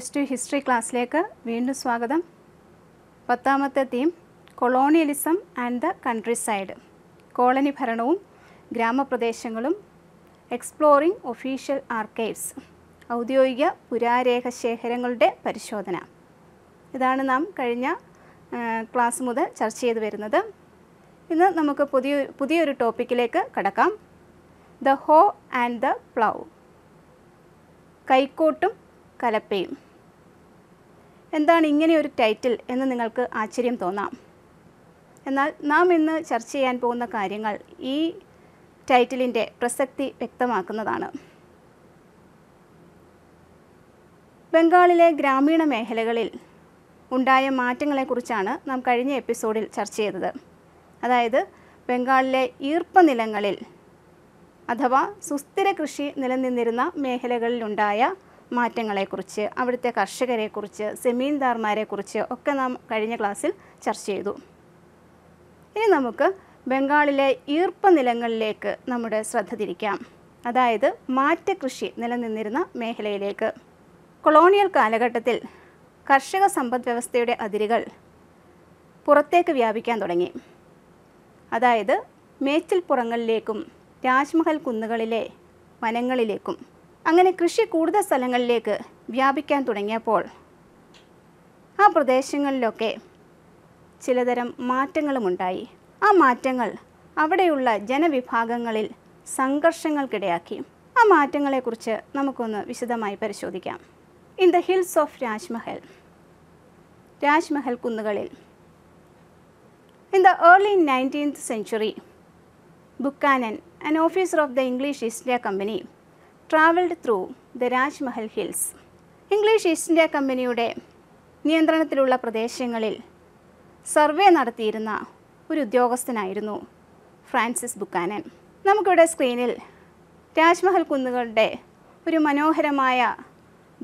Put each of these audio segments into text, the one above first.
Plus two history ക്ലാസ്സിലേക്ക് വീണ്ടും സ്വാഗതം പത്താമത്തെ theme colonialism and the countryside colony ഭരണവും ഗ്രാമപ്രദേശങ്ങളും എക്സ്പ്ലോറിംഗ് ഒഫീഷ്യൽ ആർക്കൈവ്സ് ഔദ്യോഗിക പുരാരേഖ ശേഖരങ്ങളുടെ പരിശോധന ഇതാണ് നാം കഴിഞ്ഞ ക്ലാസ് മുതൽ ചർച്ച ചെയ്തു വരുന്നത് ഇന്ന് നമുക്ക് പുതിയ പുതിയൊരു ടോപ്പിക്കിലേക്ക് കടക്കാം the hoe and the plough കൈക്കോട്ടും കലപ്പയും എന്താണ് ഇങ്ങനെ ഒരു ടൈറ്റിൽ എന്ന് നിങ്ങൾക്ക് ആശ്ചര്യം തോന്നാം എന്നാൽ നാം ഇന്ന് ചർച്ച ചെയ്യാൻ പോകുന്ന കാര്യങ്ങൾ ഈ ടൈറ്റിലിൻ്റെ പ്രസക്തി വ്യക്തമാക്കുന്നതാണ് ബംഗാളിലെ ഗ്രാമീണ മേഖലകളിൽ ഉണ്ടായ മാറ്റങ്ങളെക്കുറിച്ചാണ് നാം കഴിഞ്ഞ എപ്പിസോഡിൽ ചർച്ച ചെയ്തത് അതായത് ബംഗാളിലെ ഈർപ്പനിലങ്ങളിൽ അഥവാ സുസ്ഥിര കൃഷി നിലനിന്നിരുന്ന മേഖലകളിലുണ്ടായ മാറ്റങ്ങളെക്കുറിച്ച് അവിടുത്തെ കർഷകരെക്കുറിച്ച് സെമീൻദാർമാരെക്കുറിച്ച് ഒക്കെ നാം കഴിഞ്ഞ ക്ലാസ്സിൽ ചർച്ച ചെയ്തു ഇനി നമുക്ക് ബംഗാളിലെ ഈർപ്പ നിലങ്ങളിലേക്ക് നമ്മുടെ ശ്രദ്ധ തിരിക്കാം അതായത് കൃഷി നിലനിന്നിരുന്ന മേഖലയിലേക്ക് കൊളോണിയൽ കാലഘട്ടത്തിൽ കർഷക സമ്പദ് വ്യവസ്ഥയുടെ അതിരുകൾ പുറത്തേക്ക് വ്യാപിക്കാൻ തുടങ്ങി അതായത് മേച്ചിൽപ്പുറങ്ങളിലേക്കും രാജ്മഹൽ കുന്നുകളിലെ വനങ്ങളിലേക്കും അങ്ങനെ കൃഷി കൂടുതൽ സ്ഥലങ്ങളിലേക്ക് വ്യാപിക്കാൻ തുടങ്ങിയപ്പോൾ ആ പ്രദേശങ്ങളിലൊക്കെ ചിലതരം മാറ്റങ്ങളുമുണ്ടായി ആ മാറ്റങ്ങൾ അവിടെയുള്ള ജനവിഭാഗങ്ങളിൽ സംഘർഷങ്ങൾക്കിടയാക്കി ആ മാറ്റങ്ങളെക്കുറിച്ച് നമുക്കൊന്ന് വിശദമായി പരിശോധിക്കാം in the hills of Rajmahal Rajmahal കുന്നുകളിൽ in the early nineteenth century Buchanan an officer of the English East India Company travelled through the Rajmahal hills English East India കമ്പനിയുടെ നിയന്ത്രണത്തിലുള്ള പ്രദേശങ്ങളിൽ സർവേ നടത്തിയിരുന്ന ഒരു ഉദ്യോഗസ്ഥനായിരുന്നു ഫ്രാൻസിസ് ബുക്കാനൻ നമുക്കിവിടെ സ്ക്രീനിൽ രാജ്മഹൽ കുന്നുകളുടെ ഒരു മനോഹരമായ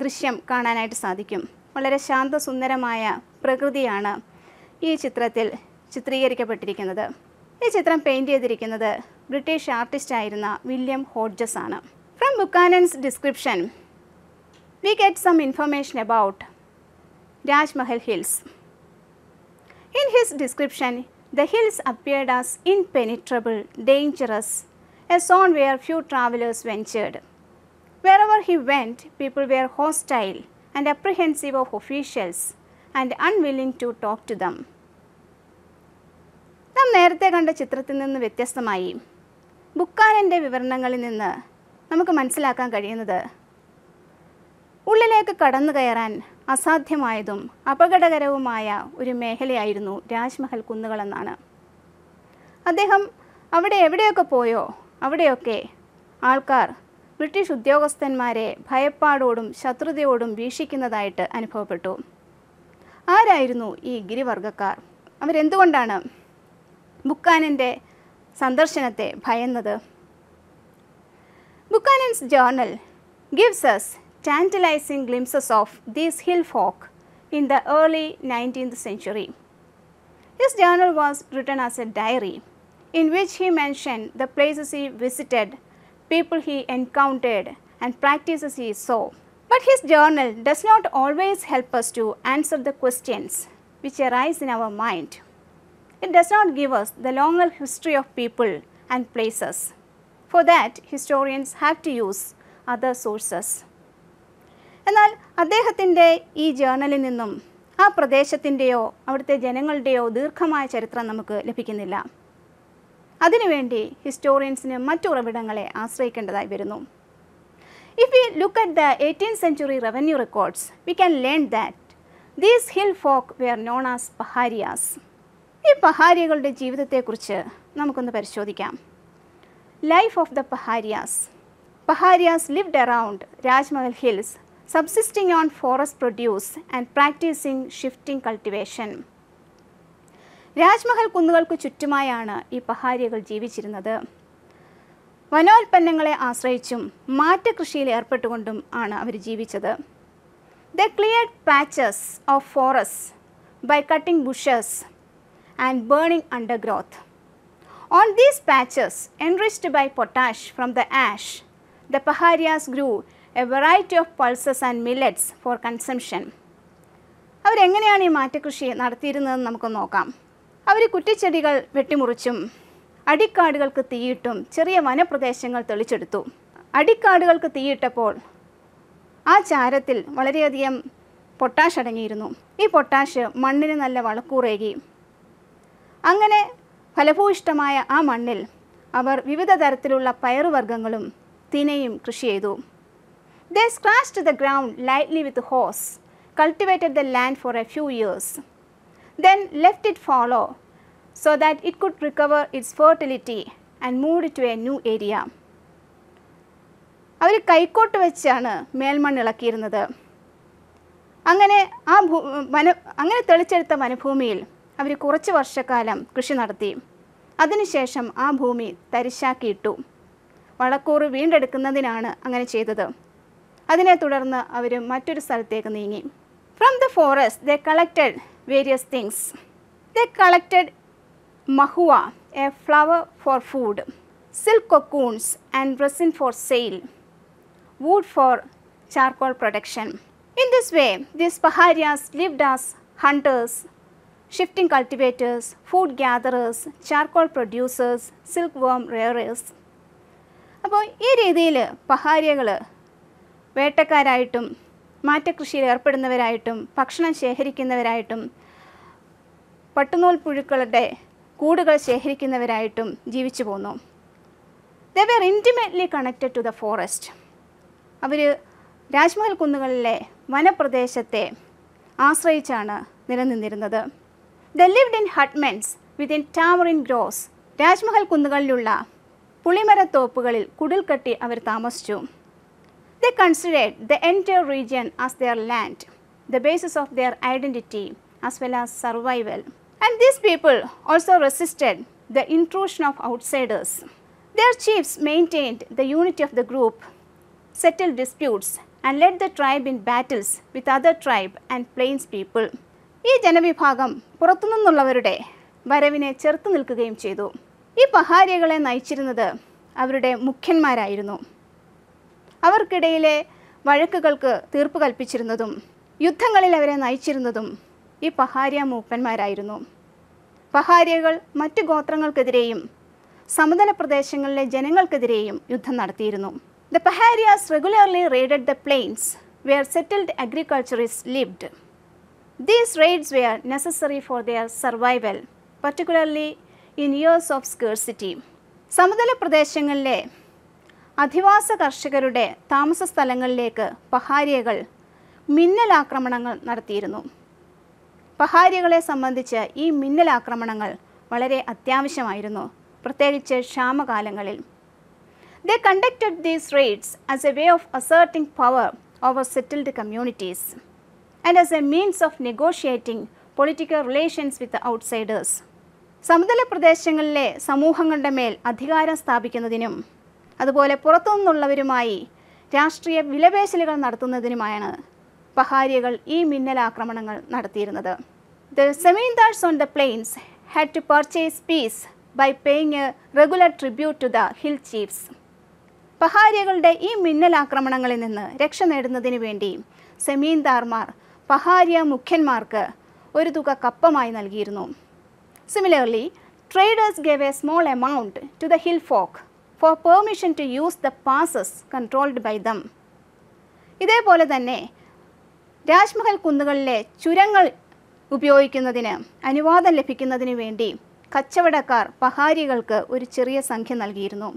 ദൃശ്യം കാണാനായിട്ട് സാധിക്കും വളരെ ശാന്തസുന്ദരമായ പ്രകൃതിയാണ് ഈ ചിത്രത്തിൽ ചിത്രീകരിക്കപ്പെട്ടിരിക്കുന്നത് ഈ ചിത്രം പെയിൻറ് ചെയ്തിരിക്കുന്നത് ബ്രിട്ടീഷ് ആർട്ടിസ്റ്റായിരുന്ന വില്യം ഹോഡ്ജസ് ആണ് From Buchanan's description, we get some information about Mahal hills. In his description, the hills appeared as impenetrable, dangerous, a zone where few travelers ventured. Wherever he went, people were hostile and apprehensive of officials and unwilling to talk to them. നാം നേരത്തെ കണ്ട ചിത്രത്തിൽ നിന്ന് വ്യത്യസ്തമായി ബുക്കാനൻ്റെ വിവരണങ്ങളിൽ നിന്ന് നമുക്ക് മനസ്സിലാക്കാൻ കഴിയുന്നത് ഉള്ളിലേക്ക് കടന്നു കയറാൻ അസാധ്യമായതും അപകടകരവുമായ ഒരു മേഖലയായിരുന്നു രാജ്മഹൽ കുന്നുകളെന്നാണ് അദ്ദേഹം അവിടെ എവിടെയൊക്കെ പോയോ അവിടെയൊക്കെ ആൾക്കാർ ബ്രിട്ടീഷ് ഉദ്യോഗസ്ഥന്മാരെ ഭയപ്പാടോടും ശത്രുതയോടും വീക്ഷിക്കുന്നതായിട്ട് അനുഭവപ്പെട്ടു ആരായിരുന്നു ഈ ഗിരിവർഗക്കാർ അവരെന്തുകൊണ്ടാണ് ബുക്കാനൻ്റെ സന്ദർശനത്തെ ഭയന്നത് Buchanan's journal gives us tantalizing glimpses of these hill folk in the early 19th century. His journal was written as a diary in which he mentioned the places he visited, people he encountered and practices he saw. But his journal does not always help us to answer the questions which arise in our mind. It does not give us the longer history of people and places. For that, historians have to use other sources. എന്നാൽ അദ്ദേഹത്തിൻ്റെ ഈ ജേർണലിൽ നിന്നും ആ പ്രദേശത്തിൻ്റെയോ അവിടുത്തെ ജനങ്ങളുടെയോ ദീർഘമായ ചരിത്രം നമുക്ക് ലഭിക്കുന്നില്ല അതിനുവേണ്ടി ഹിസ്റ്റോറിയൻസിന് മറ്റുറവിടങ്ങളെ ആശ്രയിക്കേണ്ടതായി വരുന്നു If we look at the 18th century revenue records, we can learn that these hill folk were known as Paharias. ഈ പഹാരികളുടെ ജീവിതത്തെക്കുറിച്ച് നമുക്കൊന്ന് പരിശോധിക്കാം life of the Paharias Paharias lived around Rajmahal hills subsisting on forest produce and practising shifting cultivation Rajmahal കുന്നുകൾക്ക് ചുറ്റുമായാണ് ഈ പഹാരികൾ ജീവിച്ചിരുന്നത് വനോൽപ്പന്നങ്ങളെ ആശ്രയിച്ചും മാറ്റ കൃഷിയിൽ ഏർപ്പെട്ടുകൊണ്ടും ആണ് അവർ ജീവിച്ചത് the clear patches of forest by cutting bushes and burning undergrowth On these patches enriched by potash from the ash, the Paharias grew a variety of pulses and millets for consumption. അവരെങ്ങനെയാണ് ഈ മാറ്റകൃഷി നടത്തിയിരുന്നതെന്ന് നമുക്ക് നോക്കാം അവർ കുറ്റിച്ചെടികൾ വെട്ടിമുറിച്ചും അടിക്കാടുകൾക്ക് തീയിട്ടും ചെറിയ വനപ്രദേശങ്ങൾ തെളിച്ചെടുത്തു അടിക്കാടുകൾക്ക് തീയിട്ടപ്പോൾ ആ ചാരത്തിൽ വളരെയധികം potash അടങ്ങിയിരുന്നു ഈ potash മണ്ണിന് നല്ല വളക്കൂറേകി അങ്ങനെ ഫലഭൂയിഷ്ടമായ ആ മണ്ണിൽ അവർ വിവിധ തരത്തിലുള്ള പയറുവർഗ്ഗങ്ങളും തിനയും കൃഷി ചെയ്തു they scratch the ground lightly with hoes cultivated the land for a few years then left it fallow so that it could recover its fertility and moved to a new area അവർ കൈക്കോട്ട് വെച്ചാണ് മേൽമണ്ണ് ഇളക്കിയിരുന്നത് അങ്ങനെ ആ ഭൂ വന അങ്ങനെ തെളിച്ചെടുത്ത വനഭൂമിയിൽ അവർ കുറച്ച് വർഷക്കാലം കൃഷി നടത്തി അതിനുശേഷം ആ ഭൂമി തരിശാക്കിയിട്ടു വളക്കൂറ് വീണ്ടെടുക്കുന്നതിനാണ് അങ്ങനെ ചെയ്തത് അതിനെ തുടർന്ന് അവർ മറ്റൊരു സ്ഥലത്തേക്ക് നീങ്ങി from the forest the collected various things the collected mahua a flower for food silk cocoons and resin for sale wood for charcoal production. In this way this Paharias lived as hunters, shifting cultivators food food charcoal producers silk worm rearers. അപ്പോൾ ഈ രീതിയിൽ പഹാരികൾ വേട്ടക്കാരായിട്ടും മാറ്റകൃഷിയിൽ ഏർപ്പെടുന്നവരായിട്ടും ഭക്ഷണം ശേഖരിക്കുന്നവരായിട്ടും പട്ടുനൂൽ പുഴുക്കളുടെ കൂടുകൾ ശേഖരിക്കുന്നവരായിട്ടും ജീവിച്ചു പോന്നു the were intimately connected to the forest അവർ രാജ്മഹൽ കുന്നുകളിലെ വനപ്രദേശത്തെ ആശ്രയിച്ചാണ് നിലനിന്നിരുന്നത് They lived in hutments within tamarind groves. Rajmahal Kundagalula, Pulimara Topugalil, Kudilkati Avir Tamaschu. They considered the entire region as their land, the basis of their identity as well as survival. And these people also resisted the intrusion of outsiders. Their chiefs maintained the unity of the group, settled disputes, and led the tribe in battles with other tribe and plains people. ഈ ജനവിഭാഗം പുറത്തുനിന്നുള്ളവരുടെ വരവിനെ ചെറുത്തു നിൽക്കുകയും ചെയ്തു ഈ പഹാരികളെ നയിച്ചിരുന്നത് അവരുടെ മുഖ്യന്മാരായിരുന്നു അവർക്കിടയിലെ വഴക്കുകൾക്ക് തീർപ്പ് കൽപ്പിച്ചിരുന്നതും യുദ്ധങ്ങളിൽ അവരെ നയിച്ചിരുന്നതും ഈ പഹാരിയ മൂപ്പന്മാരായിരുന്നു പഹാരികൾ മറ്റു ഗോത്രങ്ങൾക്കെതിരെയും സമതല പ്രദേശങ്ങളിലെ ജനങ്ങൾക്കെതിരെയും യുദ്ധം നടത്തിയിരുന്നു the Paharias regularly raided the plains where settled agriculturist lived These raids were necessary for their survival, particularly in years of scarcity. സമതല പ്രദേശങ്ങളിലെ അധിവാസ കർഷകരുടെ താമസ സ്ഥലങ്ങളിലേക്ക് പഹാരിയകൾ മിന്നലാക്രമണങ്ങൾ നടത്തിയിരുന്നു പഹാരികളെ സംബന്ധിച്ച് ഈ മിന്നലാക്രമണങ്ങൾ വളരെ അത്യാവശ്യമായിരുന്നു പ്രത്യേകിച്ച് ക്ഷാമകാലങ്ങളിൽ the conducted these raids as a way of asserting power over settled communities and as a means of negotiating political relations with the outsiders. സമതല പ്രദേശങ്ങളിലെ സമൂഹങ്ങളുടെ മേൽ അധികാരം സ്ഥാപിക്കുന്നതിനും അതുപോലെ പുറത്തുനിന്നുള്ളവരുമായി രാഷ്ട്രീയ വിലപേശലുകൾ നടത്തുന്നതിനുമായാണ് പഹാരികൾ ഈ മിന്നലാക്രമണങ്ങൾ നടത്തിയിരുന്നത് the zamindars on the plains had to purchase peace by paying a regular tribute to the hill chiefs പഹാരികളുടെ ഈ മിന്നലാക്രമണങ്ങളിൽ നിന്ന് രക്ഷ നേടുന്നതിന് വേണ്ടി സെമീൻദാർമാർ പഹാരിയ മുഖ്യന്മാർക്ക് ഒരു തുക കപ്പമായി നൽകിയിരുന്നു similarly traders gave a small amount to the hill folk for permission to use the passes controlled by them ഇതേപോലെ തന്നെ രാജ്മഹൽ കുന്നുകളിലെ ചുരങ്ങൾ ഉപയോഗിക്കുന്നതിന് അനുവാദം ലഭിക്കുന്നതിന് വേണ്ടി കച്ചവടക്കാർ പഹാരികൾക്ക് ഒരു ചെറിയ സംഖ്യ നൽകിയിരുന്നു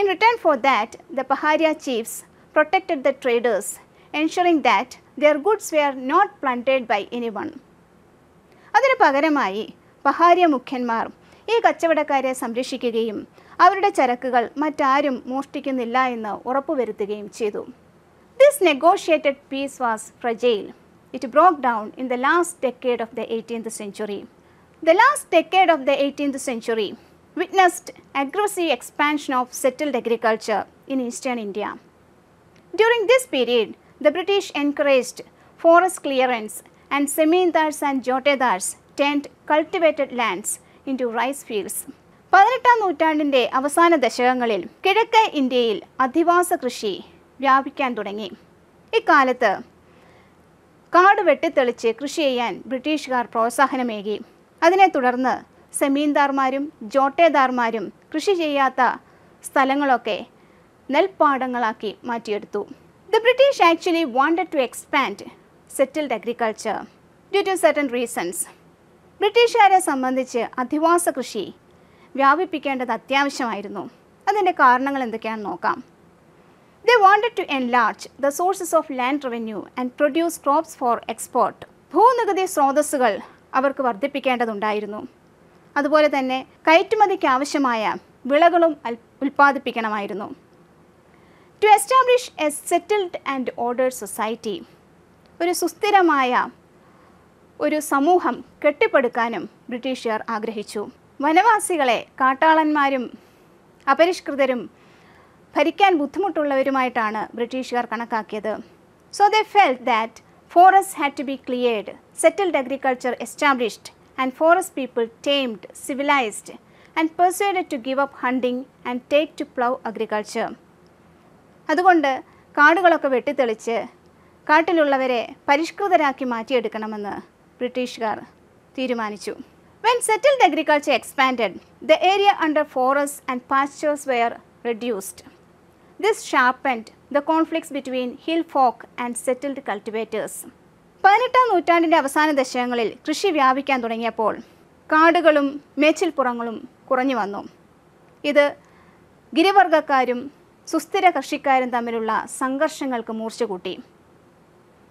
in return for that the Pahariya chiefs protected the traders ensuring that their goods were not plundered by anyone. അതിനു പകരമായി പഹാര്യ മുഖ്യന്മാർ ഈ കച്ചവടക്കാരെ സംരക്ഷിക്കുകയും അവരുടെ ചരക്കുകൾ മറ്റാരും മോഷ്ടിക്കുന്നില്ല എന്ന് ഉറപ്പുവരുത്തുകയും ചെയ്തു this negotiated peace was fragile it broke down in the last decade of the eighteenth century the last decade of the eighteenth century witnessed aggressive expansion of settled agriculture in eastern India. During this period, The British encouraged forest clearance and semindars and jotedars turned cultivated lands into rice fields. പതിനെട്ടാം നൂറ്റാണ്ടിൻ്റെ അവസാന ദശകങ്ങളിൽ കിഴക്കേ ഇന്ത്യയിൽ അധിവാസ കൃഷി വ്യാപിക്കാൻ തുടങ്ങി ഇക്കാലത്ത് കാട് വെട്ടിത്തെളിച്ച് കൃഷി ചെയ്യാൻ ബ്രിട്ടീഷുകാർ പ്രോത്സാഹനമേകി അതിനെ തുടർന്ന് സെമീന്ദാർമാരും ജോട്ടേദാർമാരും കൃഷി ചെയ്യാത്ത സ്ഥലങ്ങളൊക്കെ നെൽപ്പാടങ്ങളാക്കി മാറ്റിയെടുത്തു The British actually wanted to expand settled agriculture due to certain reasons ബ്രിട്ടീഷുകാരെ സംബന്ധിച്ച് അധിവാസ കൃഷി വ്യാപിപ്പിക്കേണ്ടത് അത്യാവശ്യമായിരുന്നു അതിൻ്റെ കാരണങ്ങൾ എന്തൊക്കെയാണെന്ന് നോക്കാം the wanted to enlarge the sources of land revenue and produce crops for export ഭൂനികുതി സ്രോതസ്സുകൾ അവർക്ക് വർദ്ധിപ്പിക്കേണ്ടതുണ്ടായിരുന്നു അതുപോലെ തന്നെ കയറ്റുമതിക്ക് ആവശ്യമായ വിളകളും ഉൽപ്പാദിപ്പിക്കണമായിരുന്നു to establish a settled and ordered society ഒരു സുസ്ഥിരമായ ഒരു സമൂഹം കെട്ടിപ്പടുക്കാനും ബ്രിട്ടീഷുകാർ ആഗ്രഹിച്ചു വനവാസികളെ കാട്ടാളന്മാരും അപരിഷ്കൃതരും ഭരിക്കാൻ ബുദ്ധിമുട്ടുള്ളവരുമായിട്ടാണ് ബ്രിട്ടീഷുകാർ കണക്കാക്കിയത് so they felt that forest had to be cleared settled agriculture established and forest people tamed civilised and persuaded to give up hunting and take to plough agriculture അതുകൊണ്ട് കാടുകളൊക്കെ വെട്ടിത്തെളിച്ച് കാട്ടിലുള്ളവരെ പരിഷ്കൃതരാക്കി മാറ്റിയെടുക്കണമെന്ന് ബ്രിട്ടീഷുകാർ തീരുമാനിച്ചു when settled agriculture expanded the area under forest and pastures were reduced this and the conflicts between hill folk and settled cultivators പതിനെട്ടാം നൂറ്റാണ്ടിൻ്റെ അവസാന ദശകങ്ങളിൽ കൃഷി വ്യാപിക്കാൻ തുടങ്ങിയപ്പോൾ കാടുകളും മേച്ചിൽപ്പുറങ്ങളും കുറഞ്ഞു വന്നു ഇത് ഗിരിവർഗക്കാരും Sustira Kashika and Tamirula, Sangarshangal Kamurshaguti.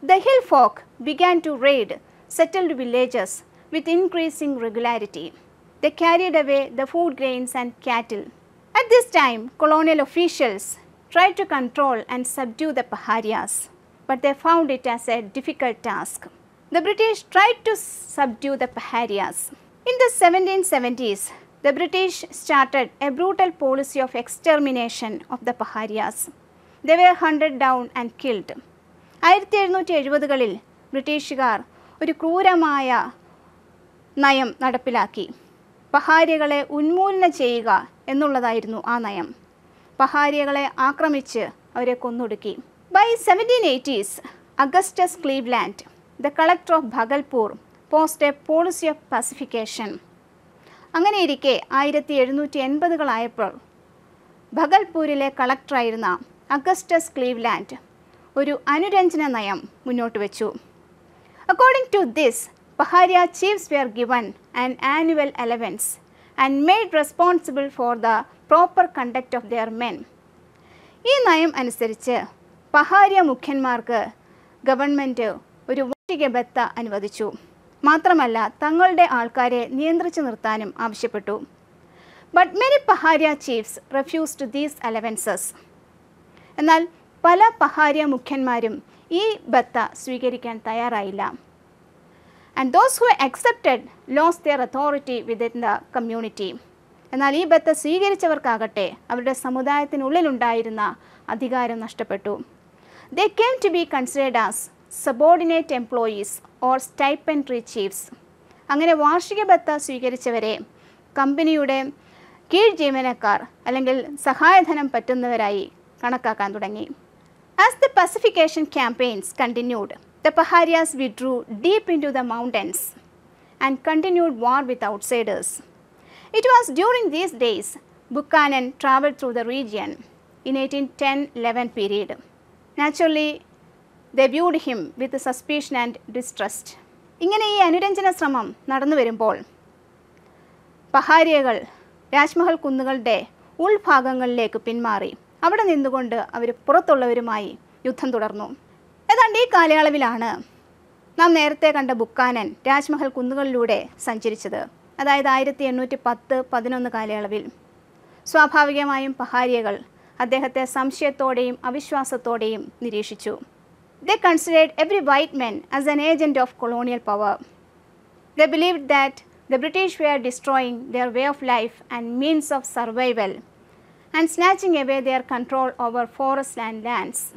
The hill folk began to raid settled villages with increasing regularity. They carried away the food grains and cattle. At this time, colonial officials tried to control and subdue the Paharias, but they found it as a difficult task. The British tried to subdue the Paharias. In the 1770s, the British started a brutal policy of extermination of the Paharias. They were hunted down and killed. ആയിരത്തി എഴുന്നൂറ്റി എഴുപതുകളിൽ ബ്രിട്ടീഷുകാർ ഒരു ക്രൂരമായ നയം നടപ്പിലാക്കി പഹാരികളെ ഉന്മൂലനം ചെയ്യുക എന്നുള്ളതായിരുന്നു ആ നയം പഹാരികളെ ആക്രമിച്ച് അവരെ കൊന്നൊടുക്കി by seventeen eighties Augustus Cleveland the collector of Bhagalpur post a policy of pacification അങ്ങനെയിരിക്കെ ആയിരത്തി എഴുന്നൂറ്റി എൺപതുകളായപ്പോൾ ഭഗൽപൂരിലെ കളക്ടറായിരുന്ന അഗസ്റ്റസ് ക്ലീവ്ലാൻഡ് ഒരു അനുരഞ്ജന നയം മുന്നോട്ട് വെച്ചു according to this Pahariya chiefs were given and annual allowance and made responsible for the proper conduct of their men ഈ നയം അനുസരിച്ച് പഹാരിയ മുഖ്യന്മാർക്ക് ഗവൺമെൻറ് ഒരു വാർഷിക ബത്ത അനുവദിച്ചു മാത്രമല്ല തങ്ങളുടെ ആൾക്കാരെ നിയന്ത്രിച്ചു നിർത്താനും ആവശ്യപ്പെട്ടു but many Pahariya chiefs refused these allowances എന്നാൽ പല പഹാരിയ മുഖ്യന്മാരും ഈ ബത്ത സ്വീകരിക്കാൻ തയ്യാറായില്ല and those who accepted lost their authority within the community എന്നാൽ ഈ ബത്ത സ്വീകരിച്ചവർക്കാകട്ടെ അവരുടെ സമുദായത്തിനുള്ളിലുണ്ടായിരുന്ന അധികാരം നഷ്ടപ്പെട്ടു the came to be considered as subordinate employees or stipendary chiefs. Angane Varshika Bata Sugari Chevere, Company Ude, Kir Jimenekar, Alangil Sahayathanam Patunavarai, Kanaka Kandurangi. As the pacification campaigns continued, the Paharias withdrew deep into the mountains and continued war with outsiders. It was during these days Buchanan traveled through the region in 1810 11 period. Naturally, the viewed him with suspicion and distrust ഇങ്ങനെ ഈ അനുരഞ്ജന ശ്രമം നടന്നു വരുമ്പോൾ പഹാരിയകൾ രാജ്മഹൽ കുന്നുകളുടെ ഉൾഭാഗങ്ങളിലേക്ക് പിന്മാറി അവിടെ നിന്നുകൊണ്ട് അവർ പുറത്തുള്ളവരുമായി യുദ്ധം തുടർന്നു ഏതാണ്ട് ഈ കാലയളവിലാണ് നാം നേരത്തെ കണ്ട ബുക്കാനൻ രാജ്മഹൽ കുന്നുകളിലൂടെ സഞ്ചരിച്ചത് അതായത് ആയിരത്തി എണ്ണൂറ്റി പത്ത് പതിനൊന്ന് കാലയളവിൽ സ്വാഭാവികമായും പഹാരിയകൾ അദ്ദേഹത്തെ സംശയത്തോടെയും അവിശ്വാസത്തോടെയും നിരീക്ഷിച്ചു They considered every white man as an agent of colonial power. They believed that the British were destroying their way of life and means of survival and snatching away their control over forest and lands.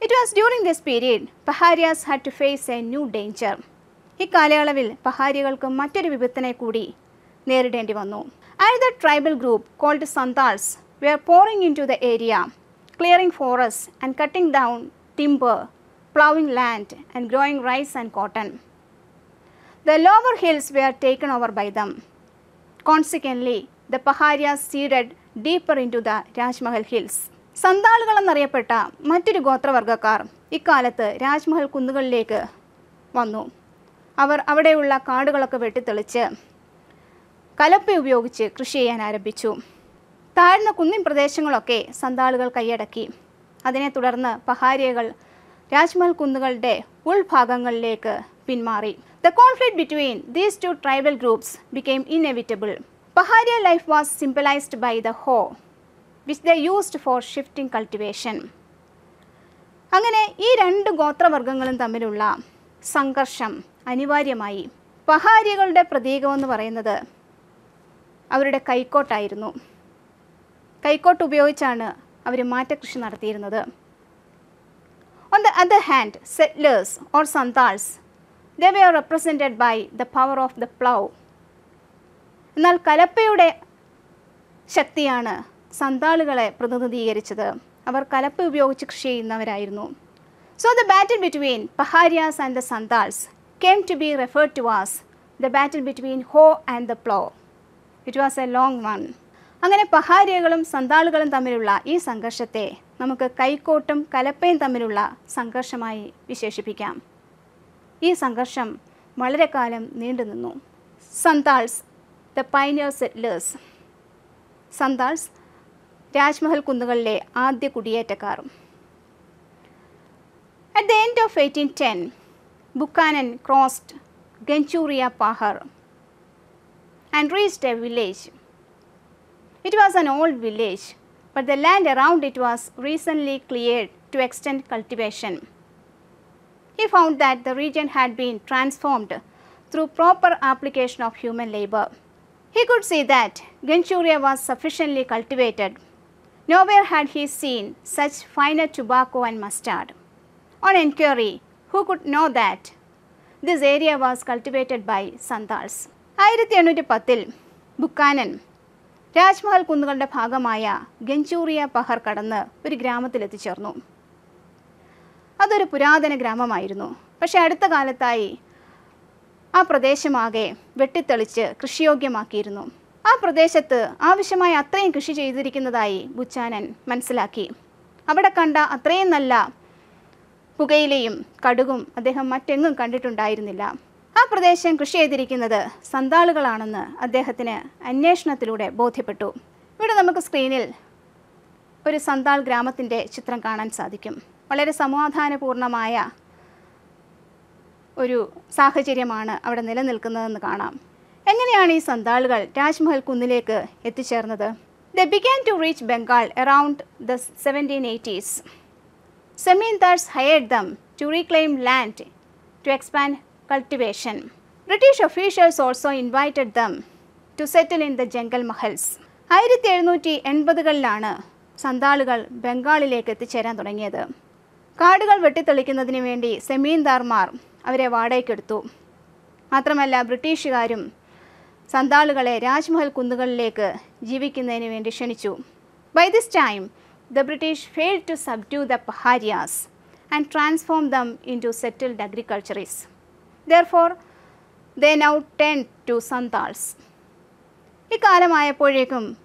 It was during this period Paharias had to face a new danger. ഇക്കാലയളവിൽ പഹാരികൾക്ക് മറ്റൊരു വിപത്തിനെ കൂടി നേരിടേണ്ടി വന്നു another tribal group called Santhals were pouring into the area clearing forest and cutting down timber ploughing land and growing rice and cotton. The lower hills were taken over by them. Consequently, the Paharias seeded deeper into the Rajmahal hills. സന്താളുകൾ എന്നറിയപ്പെട്ട മറ്റൊരു ഗോത്രവർഗ്ഗക്കാർ ഇക്കാലത്ത് രാജ്മഹൽ കുന്നുകളിലേക്ക് വന്നു അവർ അവിടെയുള്ള കാടുകളൊക്കെ വെട്ടിത്തെളിച്ച് കലപ്പ ഉപയോഗിച്ച് കൃഷി ചെയ്യാൻ ആരംഭിച്ചു താഴ്ന്ന കുന്നിൻ പ്രദേശങ്ങളൊക്കെ സന്താളുകൾ കൈയടക്കി അതിനെ തുടർന്ന് പഹാരിയകൾ രാജ്മൽ കുന്നുകളുടെ ഉൾഭാഗങ്ങളിലേക്ക് പിന്മാറി the conflict between these two tribal groups became inevitable Pahariya life was symbolised by the hoe which the used for shifting cultivation അങ്ങനെ ഈ രണ്ട് ഗോത്രവർഗങ്ങളും തമ്മിലുള്ള സംഘർഷം അനിവാര്യമായി പഹാരികളുടെ പ്രതീകമെന്ന് പറയുന്നത് അവരുടെ കൈക്കോട്ടായിരുന്നു കൈക്കോട്ട് ഉപയോഗിച്ചാണ് അവർ മാറ്റകൃഷി നടത്തിയിരുന്നത് On the other hand, settlers or Santals, they were represented by the power of the plow. എന്നാൽ കലപ്പയുടെ ശക്തിയാണ് സന്താളുകളെ പ്രതിനിധീകരിച്ചത് അവർ കലപ്പ ഉപയോഗിച്ച് കൃഷി ചെയ്യുന്നവരായിരുന്നു so the battle between Paharias and the Santhals came to be referred to was the battle between hoe and the plough it was a long one അങ്ങനെ പഹാരിയകളും സന്താളുകളും തമ്മിലുള്ള ഈ സംഘർഷത്തെ നമുക്ക് കൈക്കോട്ടും കലപ്പയും തമ്മിലുള്ള സംഘർഷമായി വിശേഷിപ്പിക്കാം ഈ സംഘർഷം വളരെ കാലം നീണ്ടുനിന്നു Santhals the pioneer settlers Santhals Rajmahal കുന്നുകളിലെ ആദ്യ കുടിയേറ്റക്കാർ at the end of eighteen ten Buchanan crossed Ganjuria Pahar and reached a village it was an old village but the land around it was recently cleared to extend cultivation. He found that the region had been transformed through proper application of human labor. He could see that Genchuria was sufficiently cultivated. Nowhere had he seen such finer tobacco and mustard. On inquiry, who could know that this area was cultivated by Santals? ആയിരത്തി എണ്ണൂറ്റി രാജ്മഹൽ കുന്നുകളുടെ ഭാഗമായ ഗഞ്ചൂറിയ പഹർ കടന്ന് ഒരു ഗ്രാമത്തിലെത്തിച്ചേർന്നു അതൊരു പുരാതന ഗ്രാമമായിരുന്നു പക്ഷേ അടുത്ത കാലത്തായി ആ പ്രദേശമാകെ വെട്ടിത്തെളിച്ച് കൃഷിയോഗ്യമാക്കിയിരുന്നു ആ പ്രദേശത്ത് ആവശ്യമായ അത്രയും കൃഷി ചെയ്തിരിക്കുന്നതായി ബുച്ചാനൻ മനസ്സിലാക്കി അവിടെ കണ്ട അത്രയും നല്ല പുകയിലയും കടുകും അദ്ദേഹം മറ്റെങ്ങും കണ്ടിട്ടുണ്ടായിരുന്നില്ല ആ പ്രദേശം കൃഷി ചെയ്തിരിക്കുന്നത് സന്താളുകളാണെന്ന് അദ്ദേഹത്തിന് അന്വേഷണത്തിലൂടെ ബോധ്യപ്പെട്ടു ഇവിടെ നമുക്ക് സ്ക്രീനിൽ ഒരു സന്താൾ ഗ്രാമത്തിൻ്റെ ചിത്രം കാണാൻ സാധിക്കും വളരെ സമാധാനപൂർണമായ ഒരു സാഹചര്യമാണ് അവിടെ നിലനിൽക്കുന്നതെന്ന് കാണാം എങ്ങനെയാണ് ഈ സന്താളുകൾ രാജ്മഹൽ കുന്നിലേക്ക് എത്തിച്ചേർന്നത് the began to reach Bengal around the seventeen eighties zamindars hired them to reclaim land to expand cultivation. British officials also invited them to settle in the Jungle Mahals ആയിരത്തി എഴുന്നൂറ്റി എൺപതുകളിലാണ് സന്താളുകൾ ബംഗാളിലേക്ക് എത്തിച്ചേരാൻ തുടങ്ങിയത് കാടുകൾ വെട്ടിത്തെളിക്കുന്നതിന് വേണ്ടി സെമീൻദാർമാർ അവരെ വാടകയ്ക്കെടുത്തു മാത്രമല്ല ബ്രിട്ടീഷുകാരും സന്താളുകളെ രാജ്മഹൽ കുന്നുകളിലേക്ക് ജീവിക്കുന്നതിന് വേണ്ടി ക്ഷണിച്ചു by this time the British fail to subdue the Paharias and transform them into settled agriculturists Therefore, they now tend to Santals. Ikalam Ayapodekum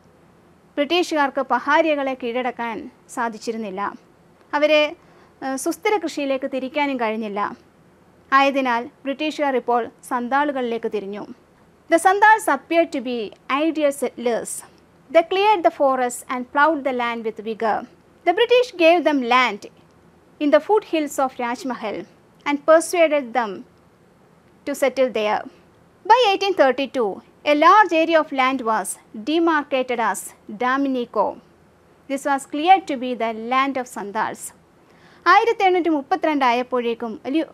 British Garka Pahariagala Kidakan, Sadichirinilla. Avere Sustira Kushi Lake Tirikan in Garinilla. Aydinal, The Sandals appeared to be ideal settlers. They cleared the forests and ploughed the land with vigour. The British gave them land in the foothills of Rajmahal and to settle there. By 1832, a large area of land was demarcated as Dominico. This was cleared to be the land of Sandals. ആയിരത്തി എണ്ണൂറ്റി മുപ്പത്തിരണ്ട് ആയപ്പോഴേക്കും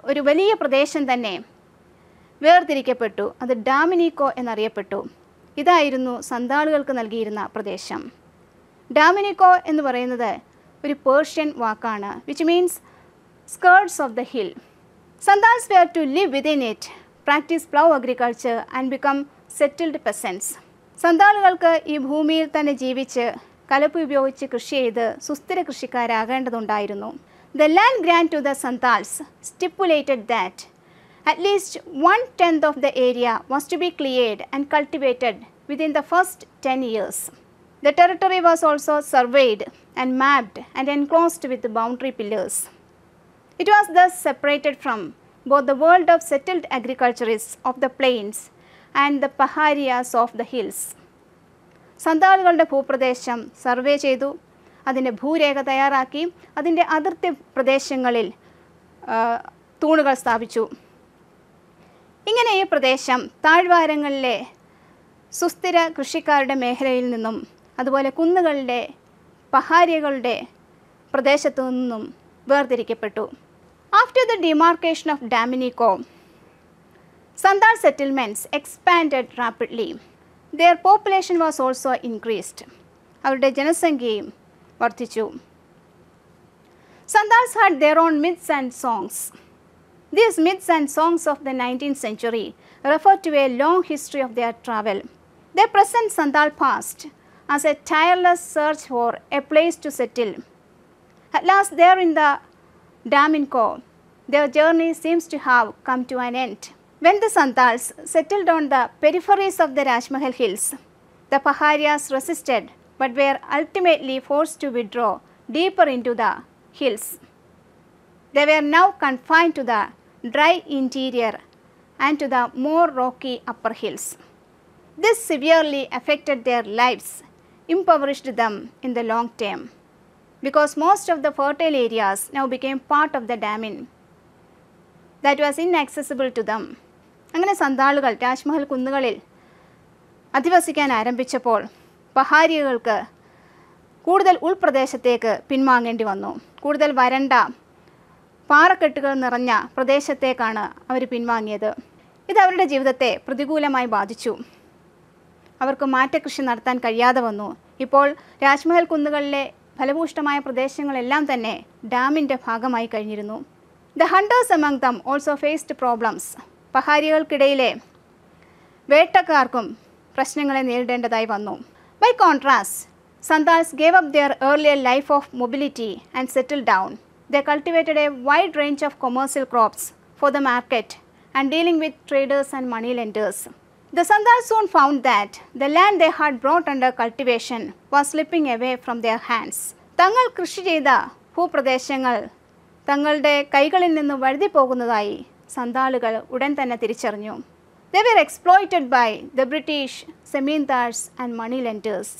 ഒരു വലിയ പ്രദേശം തന്നെ വേർതിരിക്കപ്പെട്ടു അത് ഡാമിനിക്കോ എന്നറിയപ്പെട്ടു ഇതായിരുന്നു സന്താളുകൾക്ക് നൽകിയിരുന്ന പ്രദേശം ഡാമിനിക്കോ എന്ന് പറയുന്നത് ഒരു പേർഷ്യൻ വാക്കാണ് which means skirts of the hill Santhals were to live within it practise plough agriculture and become settled peasants സന്താളുകൾക്ക് ഈ ഭൂമിയിൽ തന്നെ ജീവിച്ച് കലപ്പ് ഉപയോഗിച്ച് കൃഷി ചെയ്ത് സുസ്ഥിര കൃഷിക്കാരാകേണ്ടതുണ്ടായിരുന്നു the land granted to the Santhals stipulated that at least one tenth of the area was to be cleared and cultivated within the first ten years the territory was also surveyed and mapped and enclosed with boundary pillars it was the separated from both the world of settled agriculturists of the plains and the Paharias of the hills സന്താളുകളുടെ ഭൂപ്രദേശം survey ചെയ്തു അതിൻ്റെ ഭൂരേഖ തയ്യാറാക്കി അതിൻ്റെ അതിർത്തി പ്രദേശങ്ങളിൽ തൂണുകൾ സ്ഥാപിച്ചു ഇങ്ങനെ ഈ പ്രദേശം താഴ്വാരങ്ങളിലെ സുസ്ഥിര കൃഷിക്കാരുടെ മേഖലയിൽ നിന്നും അതുപോലെ കുന്നുകളുടെ പഹാരികളുടെ പ്രദേശത്തു നിന്നും വേർതിരിക്കപ്പെട്ടു After the demarcation of Dominico, Sandal settlements expanded rapidly. Their population was also increased. അവരുടെ ജനസംഖ്യയും വർദ്ധിച്ചു Sandals had their own myths and songs. These myths and songs of the 19th century refer to a long history of their travel. They present Sandal past as a tireless search for a place to settle. At last, there in the Daminko. Their journey seems to have come to an end. When the Santals settled on the peripheries of the Rajmahal hills, the Paharias resisted but were ultimately forced to withdraw deeper into the hills. They were now confined to the dry interior and to the more rocky upper hills. This severely affected their lives, impoverished them in the long term. because most of the fertile areas now became part of the damin that was inaccessible to them. അങ്ങനെ സന്താളുകൾ രാജ്മഹൽ കുന്നുകളിൽ അധിവസിക്കാൻ ആരംഭിച്ചപ്പോൾ പഹാരികൾക്ക് കൂടുതൽ ഉൾപ്രദേശത്തേക്ക് പിൻവാങ്ങേണ്ടി വന്നു കൂടുതൽ വരണ്ട പാറക്കെട്ടുകൾ നിറഞ്ഞ പ്രദേശത്തേക്കാണ് അവർ പിൻവാങ്ങിയത് ഇത് അവരുടെ ജീവിതത്തെ പ്രതികൂലമായി ബാധിച്ചു അവർക്ക് മാറ്റകൃഷി നടത്താൻ കഴിയാതെ വന്നു ഇപ്പോൾ രാജ്മഹൽ കുന്നുകളിലെ ഫലഭൂഷ്ടമായ പ്രദേശങ്ങളെല്ലാം തന്നെ ഡാമിൻ്റെ ഭാഗമായി കഴിഞ്ഞിരുന്നു the hunters among them also faced problems പഹാരികൾക്കിടയിലെ വേട്ടക്കാർക്കും പ്രശ്നങ്ങളെ നേരിടേണ്ടതായി വന്നു by contrast Santhals gave up their earlier life of mobility and settle down the cultivated a wide range of commercial crops for the market and dealing with traders and money lenders The Sandar soon found that the land they had brought under cultivation was slipping away from their hands. തങ്ങൾ കൃഷി ചെയ്ത ഭൂപ്രദേശങ്ങൾ തങ്ങളുടെ കൈകളിൽ നിന്ന് വഴുതി പോകുന്നതായി സന്താളുകൾ ഉടൻ തന്നെ തിരിച്ചറിഞ്ഞു the were exploited by the British zamindars and money lenders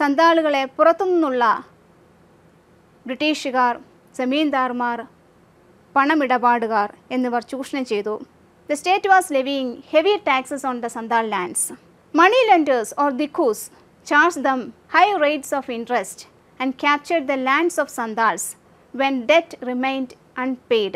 സന്താളുകളെ പുറത്തുനിന്നുള്ള ബ്രിട്ടീഷുകാർ സെമീൻദാർമാർ പണമിടപാടുകാർ എന്നിവർ ചൂഷണം ചെയ്തു the state was levying heavy taxes on the Sandal lands. Money lenders or Dikus charged them high rates of interest and captured the lands of Sandals when debt remained unpaid.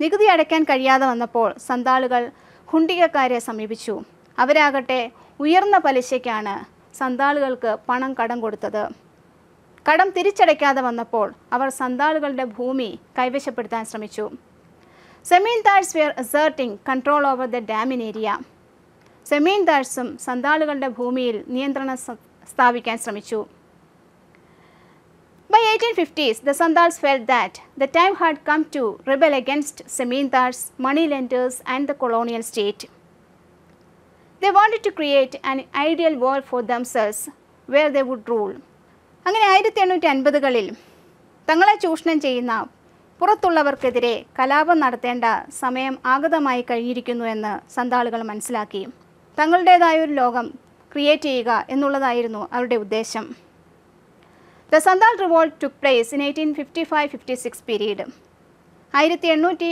നികുതി അടയ്ക്കാൻ കഴിയാതെ വന്നപ്പോൾ സന്താളുകൾ ഹുണ്ടികക്കാരെ സമീപിച്ചു അവരാകട്ടെ ഉയർന്ന പലിശയ്ക്കാണ് സന്താളുകൾക്ക് പണം കടം കൊടുത്തത് കടം തിരിച്ചടയ്ക്കാതെ വന്നപ്പോൾ അവർ സന്താളുകളുടെ ഭൂമി കൈവശപ്പെടുത്താൻ ശ്രമിച്ചു Zamindars were asserting control over the dam in area. Zamindarsum, Sandalagalda Bhumil, Niendrana Stavikan Sramichu. By 1850s, the Sandals felt that the time had come to rebel against Zamindars, money lenders, and the colonial state. They wanted to create an ideal world for themselves where they would rule. Angana Ayrathyanu Tanbadagalil, Tangala Chushnan Chayina, പുറത്തുള്ളവർക്കെതിരെ കലാപം നടത്തേണ്ട സമയം ആഗതമായി കഴിഞ്ഞിരിക്കുന്നുവെന്ന് സന്താളുകൾ മനസ്സിലാക്കി തങ്ങളുടേതായ ഒരു ലോകം create ചെയ്യുക എന്നുള്ളതായിരുന്നു അവരുടെ ഉദ്ദേശം the Santhal revolt took place in eighteen fifty five fifty six period ആയിരത്തി എണ്ണൂറ്റി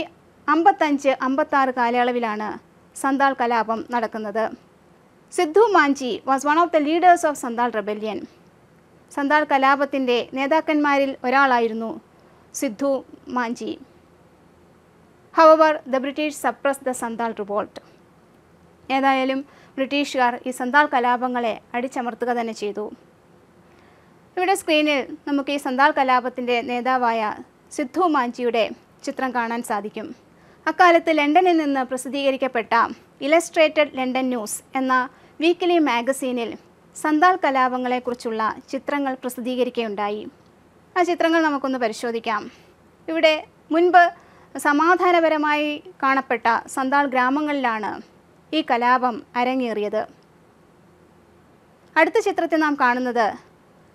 അമ്പത്തഞ്ച് അമ്പത്താറ് കാലയളവിലാണ് സന്താൾ കലാപം നടക്കുന്നത് Sidhu Manjhi was one of the leaders of Santhal rebellion Santhal കലാപത്തിൻ്റെ നേതാക്കന്മാരിൽ ഒരാളായിരുന്നു Sidhu Manjhi however the British suppress the Sandal revolt. ഏതായാലും ബ്രിട്ടീഷുകാർ ഈ സന്താൾ കലാപങ്ങളെ അടിച്ചമർത്തുക തന്നെ ചെയ്തു ഇവിടെ സ്ക്രീനിൽ നമുക്ക് ഈ സന്താൾ കലാപത്തിൻ്റെ നേതാവായ സിദ്ധു മാഞ്ചിയുടെ ചിത്രം കാണാൻ സാധിക്കും അക്കാലത്ത് ലണ്ടനിൽ നിന്ന് പ്രസിദ്ധീകരിക്കപ്പെട്ട ഇലസ്ട്രേറ്റഡ് ലണ്ടൻ ന്യൂസ് എന്ന വീക്കിലി മാഗസീനിൽ സന്താൾ കലാപങ്ങളെക്കുറിച്ചുള്ള ചിത്രങ്ങൾ പ്രസിദ്ധീകരിക്കുകയുണ്ടായി ആ ചിത്രങ്ങൾ നമുക്കൊന്ന് പരിശോധിക്കാം ഇവിടെ മുൻപ് സമാധാനപരമായി കാണപ്പെട്ട സന്താൾ ഗ്രാമങ്ങളിലാണ് ഈ കലാപം അരങ്ങേറിയത് അടുത്ത ചിത്രത്തിൽ നാം കാണുന്നത്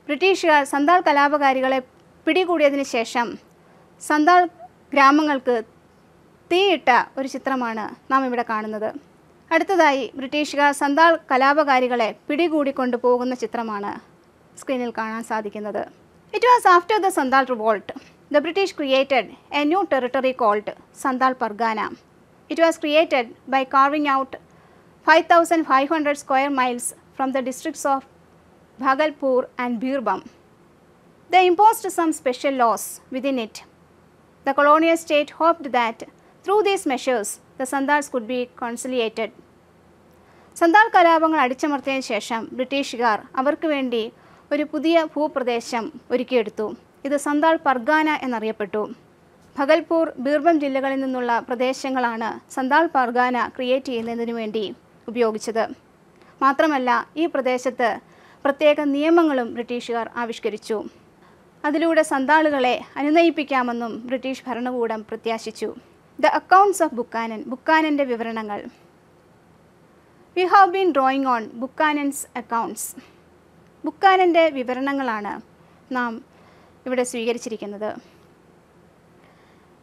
ബ്രിട്ടീഷുകാർ സന്താൾ കലാപകാരികളെ പിടികൂടിയതിന് ശേഷം സന്താൾ ഗ്രാമങ്ങൾക്ക് തീയിട്ട ഒരു ചിത്രമാണ് നാം ഇവിടെ കാണുന്നത് അടുത്തതായി ബ്രിട്ടീഷുകാർ സന്താൾ കലാപകാരികളെ പിടികൂടിക്കൊണ്ടു പോകുന്ന ചിത്രമാണ് സ്ക്രീനിൽ കാണാൻ സാധിക്കുന്നത് It was after the Sandal revolt, the British created a new territory called Sandal Pargana. It was created by carving out 5,500 square miles from the districts of Bhagalpur and Birbam. They imposed some special laws within it. The colonial state hoped that through these measures, the Sandals could be conciliated. Sandal കലാപങ്ങൾ അടിച്ചമർത്തിയതിനു Shesham ബ്രിട്ടീഷുകാർ അവർക്ക് ഒരു പുതിയ ഭൂപ്രദേശം ഒരുക്കിയെടുത്തു ഇത് സന്താൾ പർഗാന എന്നറിയപ്പെട്ടു ഭഗൽപൂർ ബീർബം ജില്ലകളിൽ നിന്നുള്ള പ്രദേശങ്ങളാണ് സന്താൾ പർഗാന ക്രിയേറ്റ് ചെയ്യുന്നതിനു വേണ്ടി ഉപയോഗിച്ചത് മാത്രമല്ല ഈ പ്രദേശത്ത് പ്രത്യേക നിയമങ്ങളും ബ്രിട്ടീഷുകാർ ആവിഷ്കരിച്ചു അതിലൂടെ സന്താളുകളെ അനുനയിപ്പിക്കാമെന്നും ബ്രിട്ടീഷ് ഭരണകൂടം പ്രത്യാശിച്ചു ദ അക്കൗണ്ട്സ് ഓഫ് ബുക്കാനൻ ബുക്കാനൻ്റെ വിവരണങ്ങൾ we have been drawing on Buchanan's accounts ബുക്കാനൻ്റെ വിവരണങ്ങളാണ് നാം ഇവിടെ സ്വീകരിച്ചിരിക്കുന്നത്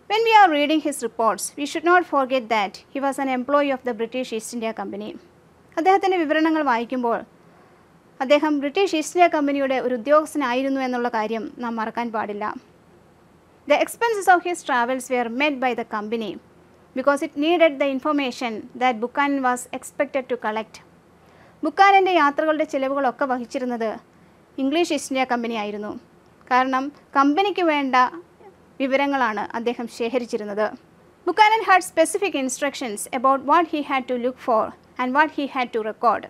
when we are reading his reports we should not forget that he was an employee of the British East India Company അദ്ദേഹത്തിൻ്റെ വിവരണങ്ങൾ വായിക്കുമ്പോൾ അദ്ദേഹം ബ്രിട്ടീഷ് ഈസ്റ്റ് ഇന്ത്യ കമ്പനിയുടെ ഒരു ഉദ്യോഗസ്ഥനായിരുന്നു എന്നുള്ള കാര്യം നാം മറക്കാൻ പാടില്ല the expenses of his travels were made by the company because it needed the information that Buchanan was expected to collect ബുക്കാനൻ്റെ യാത്രകളുടെ ചിലവുകളൊക്കെ വഹിച്ചിരുന്നത് ഇംഗ്ലീഷ് ഈസ്റ്റ് ഇന്ത്യ കമ്പനി ആയിരുന്നു കാരണം കമ്പനിക്ക് വേണ്ട വിവരങ്ങളാണ് അദ്ദേഹം ശേഖരിച്ചിരുന്നത് Buchanan had specific instructions about what he had to look for and what he had to record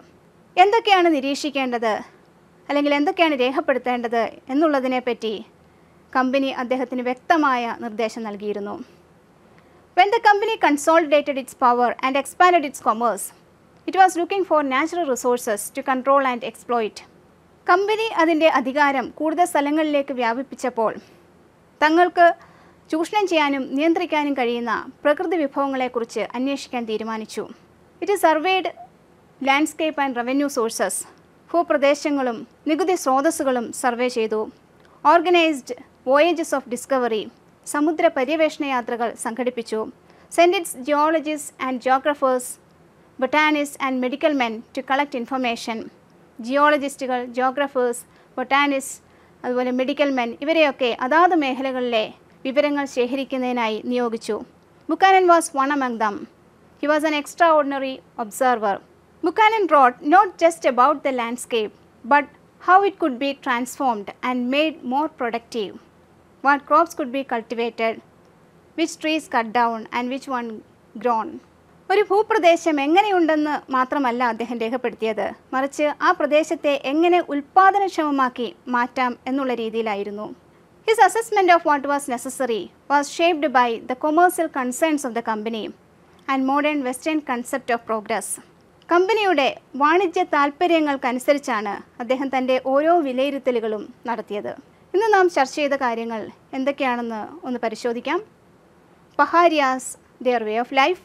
എന്തൊക്കെയാണ് നിരീക്ഷിക്കേണ്ടത് അല്ലെങ്കിൽ എന്തൊക്കെയാണ് രേഖപ്പെടുത്തേണ്ടത് എന്നുള്ളതിനെപ്പറ്റി കമ്പനി അദ്ദേഹത്തിന് വ്യക്തമായ നിർദ്ദേശം നൽകിയിരുന്നു when the company consolidated its power and expand its commerce it was looking for natural resources to control and exploit company അതിൻ്റെ അധികാരം കൂടുതൽ സ്ഥലങ്ങളിലേക്ക് വ്യാപിപ്പിച്ചപ്പോൾ തങ്ങൾക്ക് ചൂഷണം ചെയ്യാനും നിയന്ത്രിക്കാനും കഴിയുന്ന പ്രകൃതി വിഭവങ്ങളെക്കുറിച്ച് അന്വേഷിക്കാൻ തീരുമാനിച്ചു it surveyed landscape and revenue sources ഭൂപ്രദേശങ്ങളും നികുതി സ്രോതസ്സുകളും സർവേ ചെയ്തു ഓർഗനൈസ്ഡ് വോയേജസ് ഓഫ് ഡിസ്കവറി സമുദ്ര പര്യവേഷണ യാത്രകൾ സംഘടിപ്പിച്ചു scientists geologist and geographers botanists and medical men to collect information. ജിയോളജിസ്റ്റുകൾ ജോഗ്രഫേഴ്സ് ബൊട്ടാനിസ്റ്റ് അതുപോലെ മെഡിക്കൽ മെൻ ഇവരെയൊക്കെ അതാത് മേഖലകളിലെ വിവരങ്ങൾ ശേഖരിക്കുന്നതിനായി നിയോഗിച്ചു Buchanan was one among them he was was extraordinary observer Buchanan wrote not just about the landscape but how it could be transformed and made more productive, what crops could be cultivated, which trees cut down and which one grown. ഒരു ഭൂപ്രദേശം എങ്ങനെയുണ്ടെന്ന് മാത്രമല്ല അദ്ദേഹം രേഖപ്പെടുത്തിയത് മറിച്ച് ആ പ്രദേശത്തെ എങ്ങനെ ഉൽപാദനക്ഷമമാക്കി മാറ്റാം എന്നുള്ള രീതിയിലായിരുന്നു his assessment of what was necessary was shaped by the commercial concerns of the company and modern western concept of progress കമ്പനിയുടെ വാണിജ്യ താൽപ്പര്യങ്ങൾക്കനുസരിച്ചാണ് അദ്ദേഹം തൻ്റെ ഓരോ വിലയിരുത്തലുകളും നടത്തിയത് ഇന്ന് നാം ചർച്ച ചെയ്ത കാര്യങ്ങൾ എന്തൊക്കെയാണെന്ന് ഒന്ന് പരിശോധിക്കാം Paharias their way of life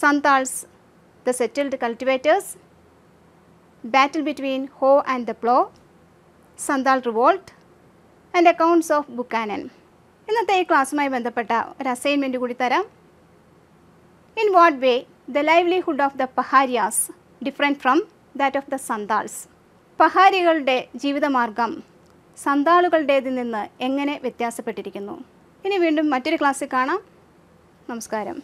Santals, the settled cultivators, battle between Ho and the Plo, Santal revolt and accounts of Buchanan. ഇന്നത്തെ ഈ ക്ലാസ്സുമായി ബന്ധപ്പെട്ട ഒരു അസൈൻമെൻറ്റ് കൂടി തരാം in what way the livelihood of the Paharias different from that of the Santals പഹാരികളുടെ ജീവിതമാർഗം സന്താളുകളുടേതിൽ നിന്ന് എങ്ങനെ വ്യത്യാസപ്പെട്ടിരിക്കുന്നു ഇനി വീണ്ടും മറ്റൊരു ക്ലാസ്സിൽ കാണാം നമസ്കാരം